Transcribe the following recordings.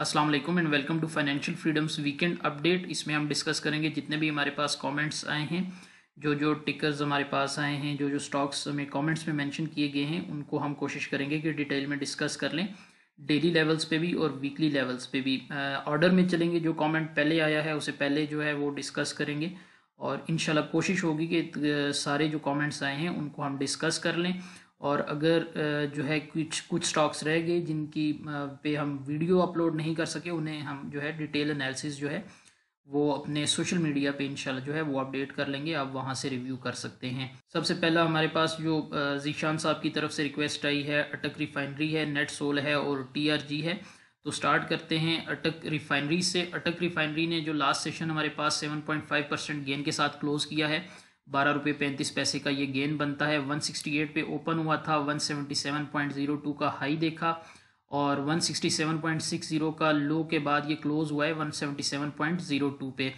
Aslam and welcome to financial freedom's weekend update इसमें हम discuss करेंगे जितने भी हमारे पास कमेंट्स आए हैं जो जो टिकर्स हमारे पास आए हैं जो जो स्टॉक्स हमें कमेंट्स में मेंशन किए गए हैं उनको हम कोशिश करेंगे कि डिटेल में डिस्कस कर लें डेली लेवल्स पे भी और वीकली लेवल्स पे भी ऑर्डर में चलेंगे जो कॉमेंट पहले आया है उसे पहले जो है वो डिस्कस करेंगे और इन कोशिश होगी कि सारे जो कॉमेंट्स आए हैं उनको हम डिस्कस कर लें और अगर जो है कुछ कुछ स्टॉक्स रह गए जिनकी पे हम वीडियो अपलोड नहीं कर सके उन्हें हम जो है डिटेल एनालिसिस जो है वो अपने सोशल मीडिया पे इंशाल्लाह जो है वो अपडेट कर लेंगे आप वहाँ से रिव्यू कर सकते हैं सबसे पहला हमारे पास जो जीशान साहब की तरफ से रिक्वेस्ट आई है अटक रिफाइनरी है नेट सोल है और टी है तो स्टार्ट करते हैं अटक रिफाइनरी से अटक रिफाइनरी ने जो लास्ट सेशन हमारे पास सेवन परसेंट गेन के साथ क्लोज़ किया है बारह रुपये पैंतीस पैसे का ये गेन बनता है 168 पे ओपन हुआ था 177.02 का हाई देखा और 167.60 का लो के बाद ये क्लोज़ हुआ है 177.02 पे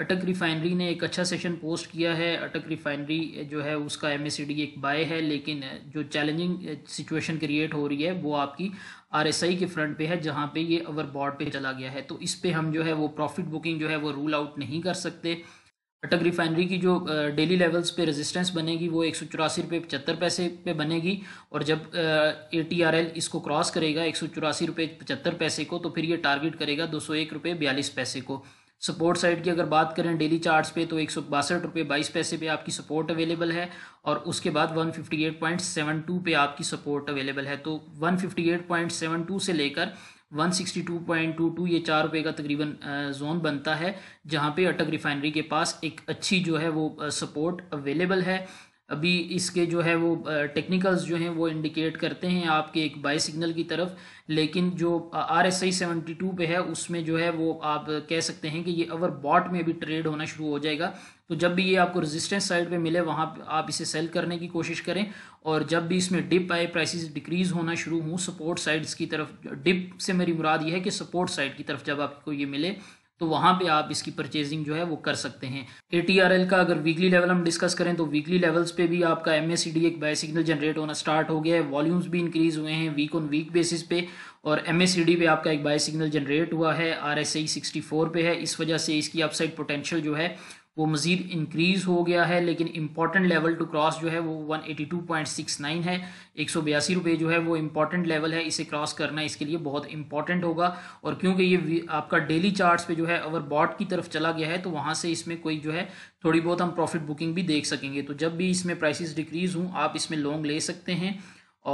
अटक रिफाइनरी ने एक अच्छा सेशन पोस्ट किया है अटक रिफाइनरी जो है उसका एम एक बाय है लेकिन जो चैलेंजिंग सिचुएशन क्रिएट हो रही है वो आपकी आर के फ्रंट पे है जहाँ पे ये बॉर्ड पे चला गया है तो इस पर हम जो है वो प्रॉफिट बुकिंग जो है वो रूल आउट नहीं कर सकते कटक रिफाइनरी की जो डेली लेवल्स पे रेजिस्टेंस बनेगी वो एक सौ चौरासी रुपये पचहत्तर पैसे पे बनेगी और जब ए टी आर एल इसको क्रॉस करेगा एक सौ चौरासी रुपये पचहत्तर पैसे को तो फिर ये टारगेट करेगा दो सौ एक रुपये बयालीस पैसे को सपोर्ट साइड की अगर बात करें डेली चार्ट्स पे तो एक सौ बासठ रुपये बाईस पैसे पे आपकी सपोर्ट अवेलेबल है और उसके बाद one fifty eight point seven two पे आपकी सपोर्ट अवेलेबल है तो one fifty eight point seven two से लेकर 162.22 ये चार रुपये का तकरीबन जोन बनता है जहाँ पे अटक रिफाइनरी के पास एक अच्छी जो है वो सपोर्ट अवेलेबल है अभी इसके जो है वो टेक्निकल्स जो हैं वो इंडिकेट करते हैं आपके एक बाई सिग्नल की तरफ लेकिन जो R S I seventy two पे है उसमें जो है वो आप कह सकते हैं कि ये अवर बॉट में भी ट्रेड होना शुरू हो जाएगा तो जब भी ये आपको रेजिस्टेंस साइड पे मिले वहाँ पे आप इसे सेल करने की कोशिश करें और जब भी इसमें डिप आए प्राइसेस डिक्रीज़ होना शुरू हों सपोर्ट साइड्स की तरफ डिप से मेरी मुराद ये है कि सपोर्ट साइड की तरफ जब आपको ये मिले तो वहाँ पे आप इसकी परचेजिंग जो है वो कर सकते हैं ए टी आर एल का अगर वीकली लेवल हम डिस्कस करें तो वीकली लेवल्स पे भी आपका एम एस सी डी एक बाय सिग्नल जनरेट होना स्टार्ट हो गया है वॉल्यूम्स भी इंक्रीज हुए हैं वीक ऑन वीक बेसिस पे और एम एस सी डी पे आपका एक बाय सिग्नल जनरेट हुआ है R S I sixty four पे है इस वजह से इसकी अपसाइड पोटेंशियल जो है वो मज़ीद इंक्रीज़ हो गया है लेकिन इम्पॉर्टेंट लेवल टू क्रॉस जो है वो 182.69 है एक सौ बयासी रुपये जो है वो इम्पॉर्टेंट लेवल है इसे क्रॉस करना इसके लिए बहुत इंपॉर्टेंट होगा और क्योंकि ये आपका डेली चार्ट्स पे जो है अवर बॉट की तरफ चला गया है तो वहाँ से इसमें कोई जो है थोड़ी बहुत हम प्रॉफिट बुकिंग भी देख सकेंगे तो जब भी इसमें प्राइसिस डिक्रीज़ हूँ आप इसमें लॉन्ग ले सकते हैं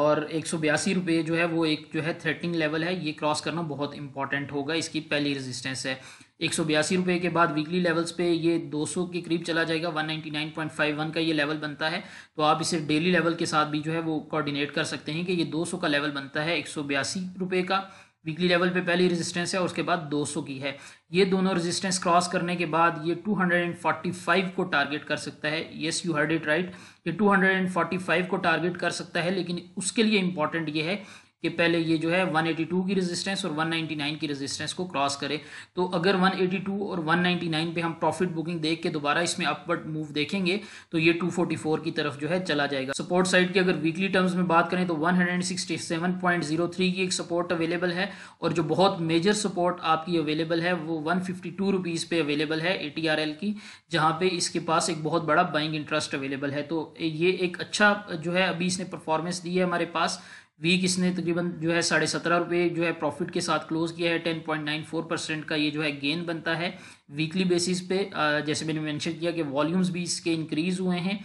और एक सौ बयासी रुपये जो है वो एक जो है थ्रेटिंग लेवल है ये क्रॉस करना बहुत इंपॉर्टेंट होगा इसकी पहली रेजिस्टेंस है एक सौ बयासी रुपये के बाद वीकली लेवल्स पे ये 200 के करीब चला जाएगा 199.51 का ये लेवल बनता है तो आप इसे डेली लेवल के साथ भी जो है वो कोऑर्डिनेट कर सकते हैं कि ये 200 का लेवल बनता है एक सौ रुपये का वीकली लेवल पे पहली रेजिस्टेंस है और उसके बाद 200 की है ये दोनों रेजिस्टेंस क्रॉस करने के बाद ये 245 को टारगेट कर सकता है yes you heard it right ये 245 को टारगेट कर सकता है लेकिन उसके लिए इंपॉर्टेंट ये है कि पहले ये जो है 182 की रेजिस्टेंस और 199 की रेजिस्टेंस को क्रॉस करे तो अगर 182 और 199 पे हम प्रॉफिट बुकिंग देख के दोबारा इसमें अपवर्ड मूव देखेंगे तो ये 244 की तरफ जो है चला जाएगा सपोर्ट साइड की अगर वीकली टर्म्स में बात करें तो 167.03 की एक सपोर्ट अवेलेबल है और जो बहुत मेजर सपोर्ट आपकी अवेलेबल है वो वन फिफ्टी पे अवेलेबल है ए की जहाँ पे इसके पास एक बहुत बड़ा बाइंग इंटरेस्ट अवेलेबल है तो ये एक अच्छा जो है अभी इसने परफॉर्मेंस दी है हमारे पास वीक इसने तकरीबन जो है साढ़े सत्रह रुपये जो है प्रॉफिट के साथ क्लोज किया है ten point nine four percent का ये जो है गेन बनता है वीकली बेसिस पे जैसे मैंने मेंशन किया कि वॉल्यूम्स भी इसके इंक्रीज़ हुए हैं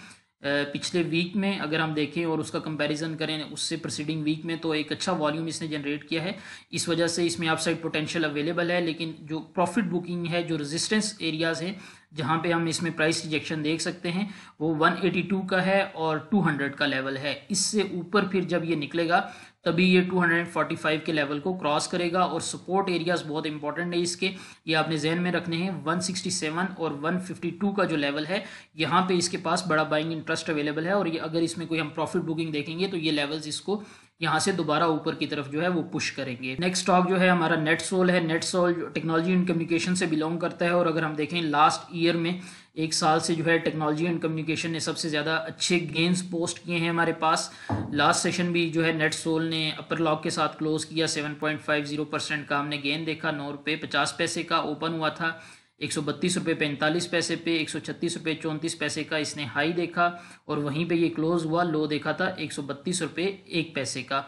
पिछले वीक में अगर हम देखें और उसका कंपैरिजन करें उससे प्रोसीडिंग वीक में तो एक अच्छा वॉल्यूम इसने जनरेट किया है इस वजह से इसमें आपसाइड पोटेंशियल अवेलेबल है लेकिन जो प्रॉफिट बुकिंग है जो रेजिस्टेंस एरियाज़ हैं जहाँ पे हम इसमें प्राइस रिजेक्शन देख सकते हैं वो 182 का है और 200 का लेवल है इससे ऊपर फिर जब ये निकलेगा तभी ये 245 के लेवल को क्रॉस करेगा और सपोर्ट एरियाज बहुत इंपॉर्टेंट है इसके ये आपने जहन में रखने हैं 167 और 152 का जो लेवल है यहाँ पे इसके पास बड़ा बाइंग इंटरेस्ट अवेलेबल है और ये अगर इसमें कोई हम प्रॉफिट बुकिंग देखेंगे तो ये लेवल्स इसको यहाँ से दोबारा ऊपर की तरफ जो है वो पुश करेंगे नेक्स्ट स्टॉक जो है हमारा नेट सोल है NetSol technology and communication से बिलोंग करता है और अगर हम देखें लास्ट ईयर में एक साल से जो है टेक्नोलॉजी एंड कम्युनिकेशन ने सबसे ज़्यादा अच्छे गेंस पोस्ट किए हैं हमारे पास लास्ट सेशन भी जो है नेट सोल ने अपर लॉक के साथ क्लोज़ किया जीरो परसेंट का हमने गेंद देखा नौ रुपये पचास पैसे का ओपन हुआ था एक सौ बत्तीस रुपये पैंतालीस पैसे पे एक सौ छत्तीस रुपये चौंतीस पैसे का इसने हाई देखा और वहीं पे ये क्लोज हुआ लो देखा था एक सौ बत्तीस रुपये एक पैसे का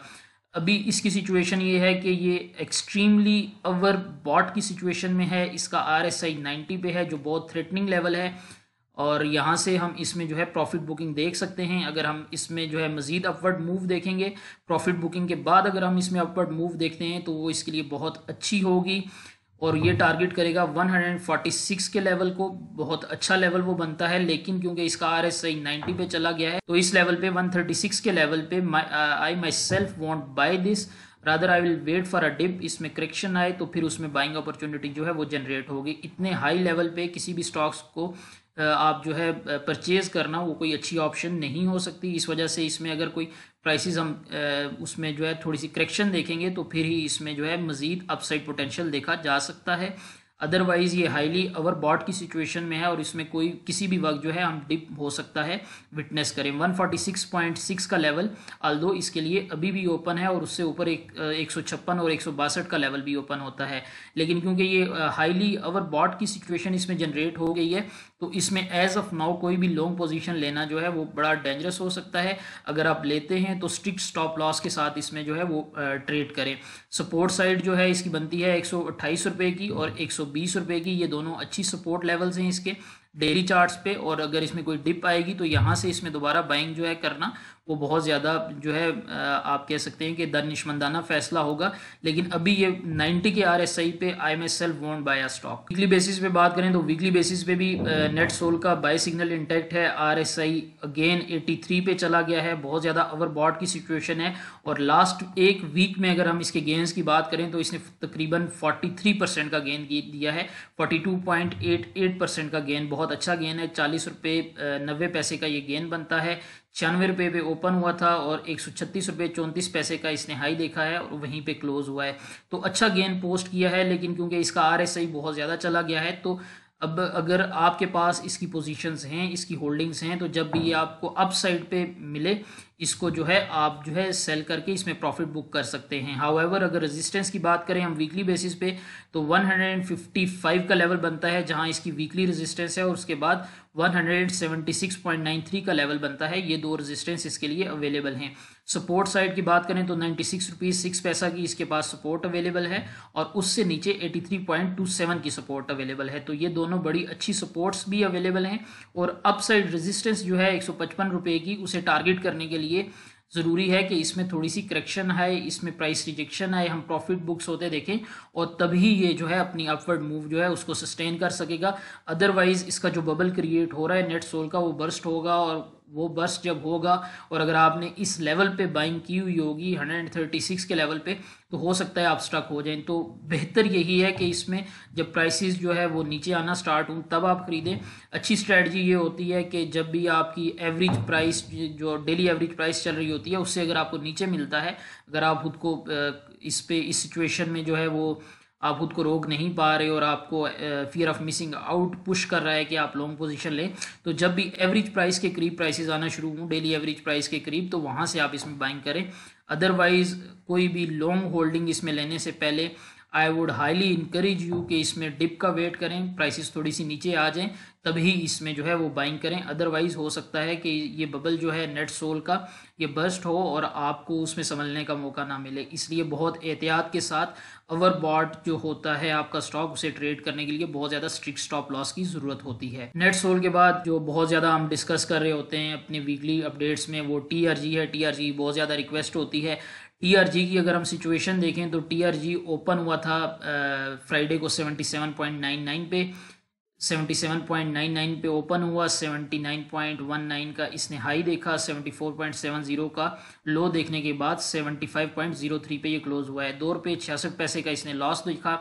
अभी इसकी सिचुएशन ये है कि ये एक्सट्रीमली अवर बॉट की सिचुएशन में है इसका आर एस आई नाइन्टी पे है जो बहुत थ्रेटनिंग लेवल है और यहाँ से हम इसमें जो है प्रॉफिट बुकिंग देख सकते हैं अगर हम इसमें जो है मज़ीद अपवर्ड मूव देखेंगे प्रॉफिट बुकिंग के बाद अगर हम इसमें अपवर्ड मूव देखते हैं तो वो इसके लिए बहुत अच्छी होगी और ये टारगेट करेगा 146 के लेवल को बहुत अच्छा लेवल वो बनता है लेकिन क्योंकि इसका आर एस आई नाइनटी पे चला गया है तो इस लेवल पे 136 के लेवल पे I myself want buy this rather I will wait for a dip इसमें करेक्शन आए तो फिर उसमें बाइंग अपॉर्चुनिटी जो है वो जनरेट होगी इतने हाई लेवल पे किसी भी स्टॉक्स को uh, आप जो है परचेज़ uh, करना वो कोई अच्छी ऑप्शन नहीं हो सकती इस वजह से इसमें अगर कोई प्राइसेस हम उसमें जो है थोड़ी सी करेक्शन देखेंगे तो फिर ही इसमें जो है मज़ीद अपसाइड पोटेंशियल देखा जा सकता है अदरवाइज़ ये हाईली ओवर बॉट की सिचुएशन में है और इसमें कोई किसी भी वक्त जो है हम डिप हो सकता है विटनेस करें 146.6 का लेवल आल दो इसके लिए अभी भी ओपन है और उससे ऊपर एक एक और एक का लेवल भी ओपन होता है लेकिन क्योंकि ये हाईली ओवर बॉट की सिचुएशन इसमें जनरेट हो गई है तो इसमें एज ऑफ नाउ कोई भी लॉन्ग पोजीशन लेना जो है वो बड़ा डेंजरस हो सकता है अगर आप लेते हैं तो स्ट्रिक्ट स्टॉप लॉस के साथ इसमें जो है वो ट्रेड करें सपोर्ट साइड जो है इसकी बनती है एक सौ की और एक सौ की ये दोनों अच्छी सपोर्ट लेवल्स हैं इसके डेली चार्ट्स पे और अगर इसमें कोई डिप आएगी तो यहाँ से इसमें दोबारा बाइंग जो है करना वो बहुत ज़्यादा जो है आप कह सकते हैं कि दरनिशमंदाना फैसला होगा लेकिन अभी ये 90 के आर एस आई पे I M S L one buy stock weekly basis पे बात करें तो वीकली बेसिस पे भी नेट सोल का बाय सिग्नल इंटैक्ट है R S I again eighty three पे चला गया है बहुत ज़्यादा बॉड की सिचुएशन है और लास्ट एक वीक में अगर हम इसके गेंस की बात करें तो इसने तकरीबन फोर्टी थ्री परसेंट का गेंद दिया है forty two point eight eight percent का गेंद बहुत बहुत अच्छा गेंद है चालीस रुपये नब्बे पैसे का ये गेंद बनता है छियानवे रुपये पे ओपन हुआ था और एक सौ छत्तीस रुपये चौंतीस पैसे का इसने हाई देखा है और वहीं पे क्लोज हुआ है तो अच्छा गेंद पोस्ट किया है लेकिन क्योंकि इसका आर बहुत ज़्यादा चला गया है तो अब अगर आपके पास इसकी पोजीशंस हैं इसकी होल्डिंग्स हैं तो जब भी ये आपको अप साइड पे मिले इसको जो है आप जो है सेल करके इसमें प्रॉफिट बुक कर सकते हैं हाउएवर अगर रेजिस्टेंस की बात करें हम वीकली बेसिस पे तो 155 का लेवल बनता है जहां इसकी वीकली रेजिस्टेंस है और उसके बाद 176.93 का लेवल बनता है ये दो रेजिस्टेंस इसके लिए अवेलेबल हैं सपोर्ट साइड की बात करें तो नाइन्टी सिक्स रुपीज़ सिक्स पैसा की इसके पास सपोर्ट अवेलेबल है और उससे नीचे 83.27 की सपोर्ट अवेलेबल है तो ये दोनों बड़ी अच्छी सपोर्ट्स भी अवेलेबल हैं और अपसाइड रेजिस्टेंस जो है एक सौ की उसे टारगेट करने के लिए ज़रूरी है कि इसमें थोड़ी सी करेक्शन है इसमें प्राइस रिजेक्शन है हम प्रॉफिट बुक्स होते देखें और तभी ये जो है अपनी अपवर्ड मूव जो है उसको सस्टेन कर सकेगा अदरवाइज़ इसका जो बबल क्रिएट हो रहा है नेट सोल का वो बर्स्ट होगा और वो बस जब होगा और अगर आपने इस लेवल पे बाइंग की हुई होगी 136 के लेवल पे तो हो सकता है आप स्टक हो जाएं तो बेहतर यही है कि इसमें जब प्राइसेस जो है वो नीचे आना स्टार्ट हों तब आप ख़रीदें अच्छी स्ट्रेटजी ये होती है कि जब भी आपकी एवरेज प्राइस जो डेली एवरेज प्राइस चल रही होती है उससे अगर आपको नीचे मिलता है अगर आप खुद को इस पर इस सिचुएशन में जो है वो आप खुद को रोक नहीं पा रहे और आपको fear of missing out push कर रहा है कि आप लॉन्ग पोजीशन लें तो जब भी एवरेज प्राइस के करीब प्राइसेस आना शुरू हों डेली एवरेज प्राइस के करीब तो वहाँ से आप इसमें बाइंग करें अदरवाइज़ कोई भी लॉन्ग होल्डिंग इसमें लेने से पहले I would highly encourage you कि इसमें डिप का वेट करें प्राइसेस थोड़ी सी नीचे आ जाएं तभी इसमें जो है वो बाइंग करें अदरवाइज़ हो सकता है कि ये बबल जो है नेट सोल का ये बर्स्ट हो और आपको उसमें संभलने का मौका ना मिले इसलिए बहुत एहतियात के साथ अवर बॉट जो होता है आपका स्टॉक उसे ट्रेड करने के लिए बहुत ज़्यादा स्ट्रिक्ट स्टॉप लॉस की ज़रूरत होती है नेट सोल के बाद जो बहुत ज़्यादा हम डिस्कस कर रहे होते हैं अपने वीकली अपडेट्स में वो टी है टी बहुत ज़्यादा रिक्वेस्ट होती है टीआरजी की अगर हम सिचुएशन देखें तो टीआरजी ओपन हुआ था फ्राइडे को 77.99 पे 77.99 पे ओपन हुआ 79.19 का इसने हाई देखा 74.70 का लो देखने के बाद 75.03 पे ये क्लोज हुआ है दो रुपये छियासठ पैसे का इसने लॉस देखा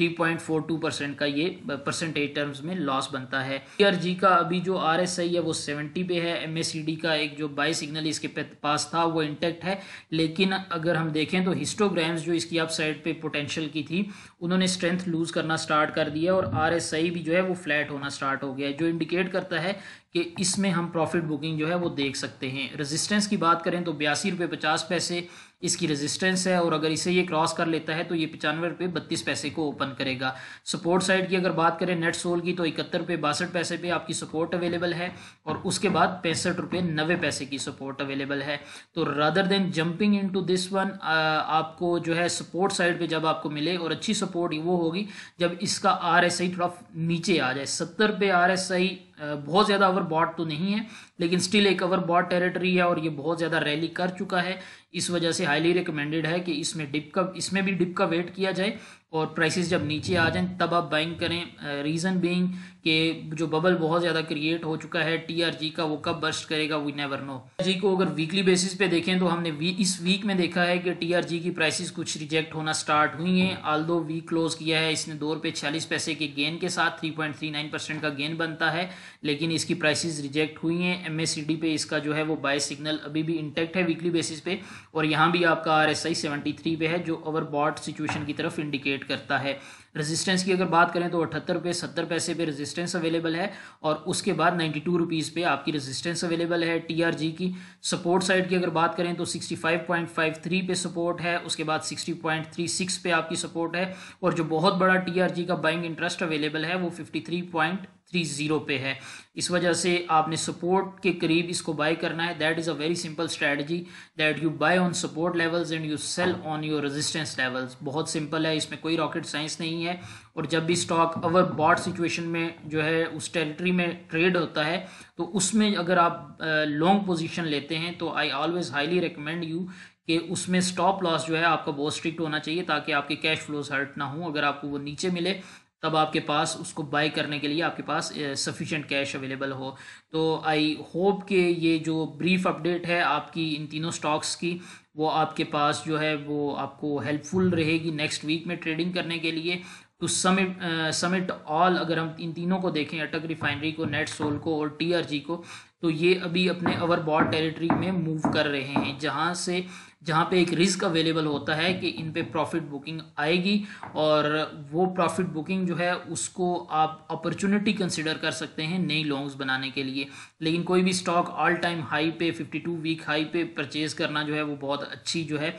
3.42 परसेंट का ये परसेंटेज टर्म्स में लॉस बनता है जी का अभी जो आर एस आई है वो 70 पे है एम का एक जो बाई सिग्नल इसके पास था वो इंटेक्ट है लेकिन अगर हम देखें तो हिस्टोग्राम्स जो इसकी अप साइड पर पोटेंशियल की थी उन्होंने स्ट्रेंथ लूज करना स्टार्ट कर दिया और आर भी जो है वो फ्लैट होना स्टार्ट हो गया है जो इंडिकेट करता है कि इसमें हम प्रॉफिट बुकिंग जो है वो देख सकते हैं रेजिस्टेंस की बात करें तो बयासी रुपये पचास पैसे इसकी रेजिस्टेंस है और अगर इसे ये क्रॉस कर लेता है तो ये पचानवे रुपये बत्तीस पैसे को ओपन करेगा सपोर्ट साइड की अगर बात करें नेट सोल की तो इकहत्तर रुपये बासठ पैसे पे आपकी सपोर्ट अवेलेबल है और उसके बाद पैंसठ रुपये नब्बे पैसे की सपोर्ट अवेलेबल है तो rather than jumping in this one आपको जो है सपोर्ट साइड पर जब आपको मिले और अच्छी सपोर्ट वो होगी जब इसका आर थोड़ा नीचे आ जाए सत्तर पे आर एस आई बहुत ज़्यादा ओवर बॉट तो नहीं है लेकिन स्टिल एक ओवर बॉट टेरिटरी है और ये बहुत ज़्यादा रैली कर चुका है इस वजह से हाईली रिकमेंडेड है कि इसमें डिप का इसमें भी डिप का वेट किया जाए और प्राइसेस जब नीचे आ जाएं तब आप बाइंग करें रीज़न बीइंग के जो बबल बहुत ज़्यादा क्रिएट हो चुका है टीआरजी का वो कब बर्स्ट करेगा वी नेवर नो जी को अगर वीकली बेसिस पे देखें तो हमने वी, इस वीक में देखा है कि टीआरजी की प्राइसेस कुछ रिजेक्ट होना स्टार्ट हुई हैं आल दो वीक क्लोज किया है इसने दो रुपये छियालीस पैसे के गेन के साथ three point three nine percent का गेन बनता है लेकिन इसकी प्राइसिस रिजेक्ट हुई हैं एम एस डी पे इसका जो है वो बाय सिग्नल अभी भी इंटेक्ट है वीकली बेसिस पे और यहाँ भी आपका R S I seventy three पे है जो ओवर सिचुएशन की तरफ इंडिकेट क्रिएट करता है रेजिस्टेंस की अगर बात करें तो अठहत्तर रुपये सत्तर पैसे पे रेजिस्टेंस अवेलेबल है और उसके बाद नाइन्टी टू रुपीज़ पे आपकी रेजिस्टेंस अवेलेबल है टीआरजी की सपोर्ट साइड की अगर बात करें तो sixty five point five three पे सपोर्ट है उसके बाद सिक्सटी पॉइंट थ्री सिक्स पे आपकी सपोर्ट है और जो बहुत बड़ा टीआरजी का बाइंग इंटरेस्ट अवेलेबल है वो fifty three point three zero पे है इस वजह से आपने सपोर्ट के करीब इसको बाय करना है that is a very simple strategy that you buy on support levels and you sell on your resistance levels बहुत सिंपल है इसमें कोई रॉकेट साइंस नहीं है और जब भी स्टॉक अवर बॉड सिचुएशन में जो है उस टेरिटरी में ट्रेड होता है तो उसमें अगर आप लॉन्ग पोजिशन लेते हैं तो I always highly recommend you कि उसमें स्टॉप लॉस जो है आपका बहुत स्ट्रिक्ट होना चाहिए ताकि आपके कैश फ्लोज हर्ट ना हो अगर आपको वो नीचे मिले तब आपके पास उसको बाई करने के लिए आपके पास सफिशेंट कैश अवेलेबल हो तो आई होप कि ये जो ब्रीफ अपडेट है आपकी इन तीनों स्टॉक्स की वो आपके पास जो है वो आपको हेल्पफुल रहेगी नेक्स्ट वीक में ट्रेडिंग करने के लिए टू समिट समिट ऑल अगर हम इन तीनों को देखें अटक रिफाइनरी को नेट सोल को और टीआरजी को तो ये अभी अपने अवर बॉर्ड टेरिटरी में मूव कर रहे हैं जहाँ से जहाँ पे एक रिस्क अवेलेबल होता है कि इन पे प्रॉफिट बुकिंग आएगी और वो प्रॉफिट बुकिंग जो है उसको आप अपॉर्चुनिटी कंसिडर कर सकते हैं नई लॉन्ग्स बनाने के लिए लेकिन कोई भी स्टॉक ऑल टाइम हाई पे 52 वीक हाई पे परचेज करना जो है वो बहुत अच्छी जो है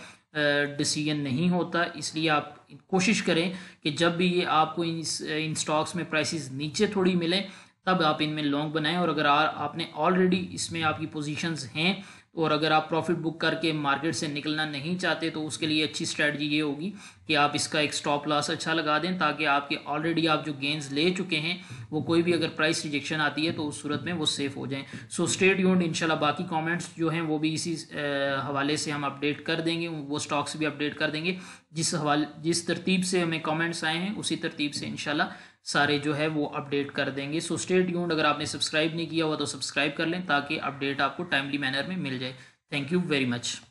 डिसीजन नहीं होता इसलिए आप कोशिश करें कि जब भी ये आपको इन इन स्टॉक्स में प्राइसेस नीचे थोड़ी मिलें तब आप इनमें लॉन्ग बनाएं और अगर आपने ऑलरेडी इसमें आपकी पोजीशंस हैं और अगर आप प्रॉफिट बुक करके मार्केट से निकलना नहीं चाहते तो उसके लिए अच्छी स्ट्रैटी ये होगी कि आप इसका एक स्टॉप लॉस अच्छा लगा दें ताकि आपके ऑलरेडी आप जो गेंस ले चुके हैं वो कोई भी अगर प्राइस रिजेक्शन आती है तो उस सूरत में वो सेफ़ हो जाएं सो स्टेट यून इनशाला बाकी कमेंट्स जो हैं वो भी इसी हवाले से हम अपडेट कर देंगे वो स्टॉक्स भी अपडेट कर देंगे जिस हवाले जिस तरतीब से हमें कॉमेंट्स आए हैं उसी तरतीब से इनशाला सारे जो है वो अपडेट कर देंगे सो स्टेट यून अगर आपने सब्सक्राइब नहीं किया हुआ तो सब्सक्राइब कर लें ताकि अपडेट आपको टाइमली मैनर में मिल जाए थैंक यू वेरी मच